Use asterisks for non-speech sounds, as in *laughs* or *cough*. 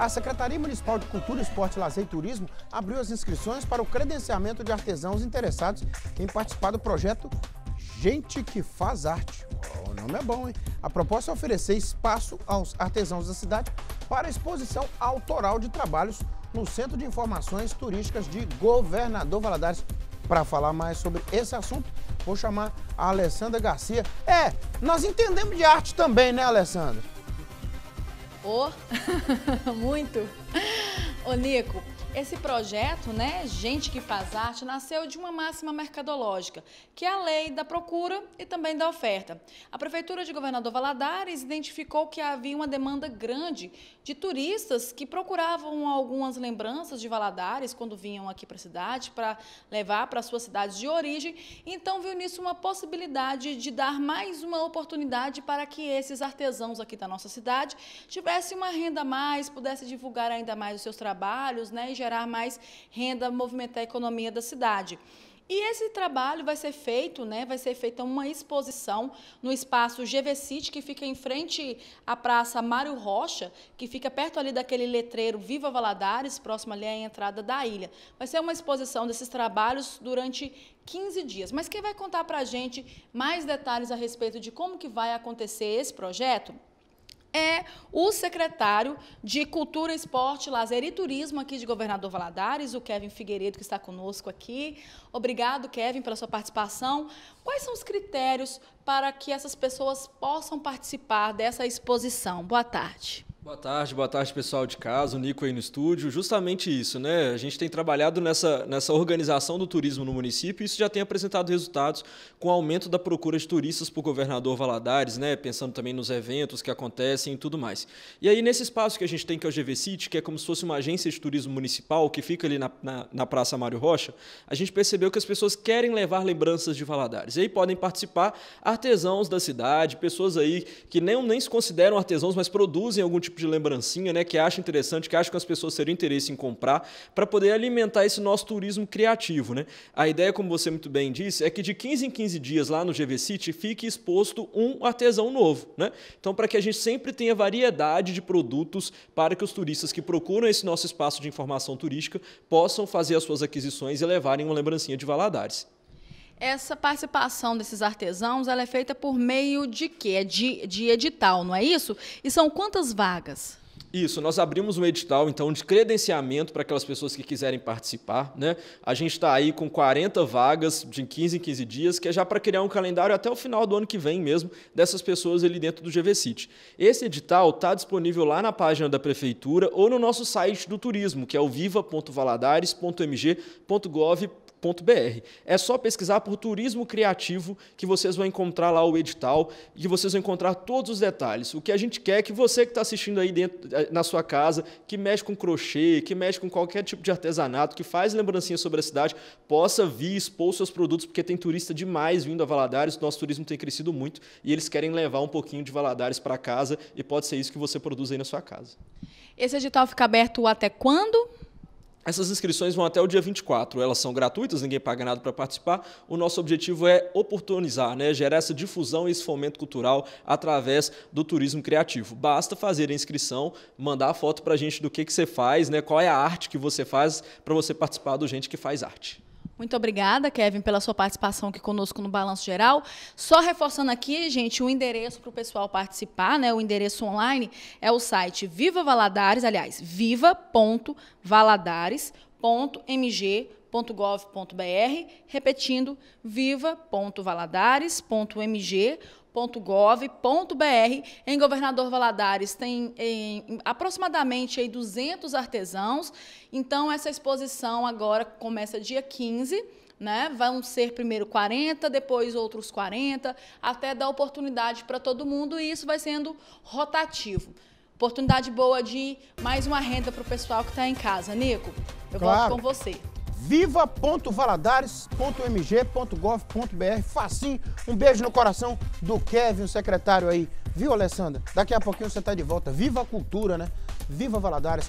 A Secretaria Municipal de Cultura, Esporte, Lazer e Turismo abriu as inscrições para o credenciamento de artesãos interessados em participar do projeto Gente que Faz Arte. Oh, o nome é bom, hein? A proposta é oferecer espaço aos artesãos da cidade para exposição autoral de trabalhos no Centro de Informações Turísticas de Governador Valadares. Para falar mais sobre esse assunto, vou chamar a Alessandra Garcia. É, nós entendemos de arte também, né, Alessandra? Oh, *laughs* muito. Ô, Nico, esse projeto, né, Gente que Faz Arte, nasceu de uma máxima mercadológica, que é a lei da procura e também da oferta. A Prefeitura de Governador Valadares identificou que havia uma demanda grande de turistas que procuravam algumas lembranças de Valadares quando vinham aqui para a cidade, para levar para suas cidades de origem. Então, viu nisso uma possibilidade de dar mais uma oportunidade para que esses artesãos aqui da nossa cidade tivessem uma renda a mais, pudessem divulgar ainda mais os seus trabalhos, né, e gerar gerar mais renda, movimentar a economia da cidade. E esse trabalho vai ser feito, né? Vai ser feita uma exposição no espaço GV City, que fica em frente à Praça Mário Rocha, que fica perto ali daquele letreiro Viva Valadares, próximo ali à entrada da ilha. Vai ser uma exposição desses trabalhos durante 15 dias. Mas quem vai contar para a gente mais detalhes a respeito de como que vai acontecer esse projeto é o secretário de Cultura, Esporte, Lazer e Turismo aqui de Governador Valadares, o Kevin Figueiredo, que está conosco aqui. Obrigado, Kevin, pela sua participação. Quais são os critérios para que essas pessoas possam participar dessa exposição? Boa tarde. Boa tarde, boa tarde pessoal de casa, o Nico aí no estúdio. Justamente isso, né? A gente tem trabalhado nessa, nessa organização do turismo no município e isso já tem apresentado resultados com o aumento da procura de turistas para o governador Valadares, né? Pensando também nos eventos que acontecem e tudo mais. E aí, nesse espaço que a gente tem, que é o GV City, que é como se fosse uma agência de turismo municipal que fica ali na, na, na Praça Mário Rocha, a gente percebeu que as pessoas querem levar lembranças de Valadares. E aí podem participar artesãos da cidade, pessoas aí que nem, nem se consideram artesãos, mas produzem algum tipo tipo de lembrancinha, né, que acha interessante, que acha que as pessoas teriam interesse em comprar, para poder alimentar esse nosso turismo criativo, né? A ideia, como você muito bem disse, é que de 15 em 15 dias lá no GV City fique exposto um artesão novo, né? Então, para que a gente sempre tenha variedade de produtos para que os turistas que procuram esse nosso espaço de informação turística possam fazer as suas aquisições e levarem uma lembrancinha de Valadares. Essa participação desses artesãos ela é feita por meio de quê? É de, de edital, não é isso? E são quantas vagas? Isso, nós abrimos um edital, então, de credenciamento para aquelas pessoas que quiserem participar. Né? A gente está aí com 40 vagas de 15 em 15 dias, que é já para criar um calendário até o final do ano que vem mesmo, dessas pessoas ali dentro do GVCity. Esse edital está disponível lá na página da Prefeitura ou no nosso site do turismo, que é o viva.valadares.mg.gov.br Br. É só pesquisar por turismo criativo que vocês vão encontrar lá o edital e vocês vão encontrar todos os detalhes. O que a gente quer é que você que está assistindo aí dentro, eh, na sua casa, que mexe com crochê, que mexe com qualquer tipo de artesanato, que faz lembrancinha sobre a cidade, possa vir expor seus produtos, porque tem turista demais vindo a Valadares, nosso turismo tem crescido muito e eles querem levar um pouquinho de Valadares para casa e pode ser isso que você produz aí na sua casa. Esse edital fica aberto até quando? Essas inscrições vão até o dia 24, elas são gratuitas, ninguém paga nada para participar. O nosso objetivo é oportunizar, né? gerar essa difusão e esse fomento cultural através do turismo criativo. Basta fazer a inscrição, mandar a foto para a gente do que, que você faz, né? qual é a arte que você faz para você participar do Gente que Faz Arte. Muito obrigada, Kevin, pela sua participação aqui conosco no Balanço Geral. Só reforçando aqui, gente, o endereço para o pessoal participar, né? O endereço online é o site Viva Valadares, aliás, viva.valadares.mg.com .gov.br, repetindo viva.valadares.mg www.gov.br. Em Governador Valadares tem em, aproximadamente aí, 200 artesãos. Então, essa exposição agora começa dia 15. Né? Vão ser primeiro 40, depois outros 40, até dar oportunidade para todo mundo e isso vai sendo rotativo. Oportunidade boa de mais uma renda para o pessoal que está em casa. Nico, eu claro. volto com você viva.valadares.mg.gov.br. Facinho, um beijo no coração do Kevin, o secretário aí. Viu, Alessandra? Daqui a pouquinho você está de volta. Viva a cultura, né? Viva Valadares.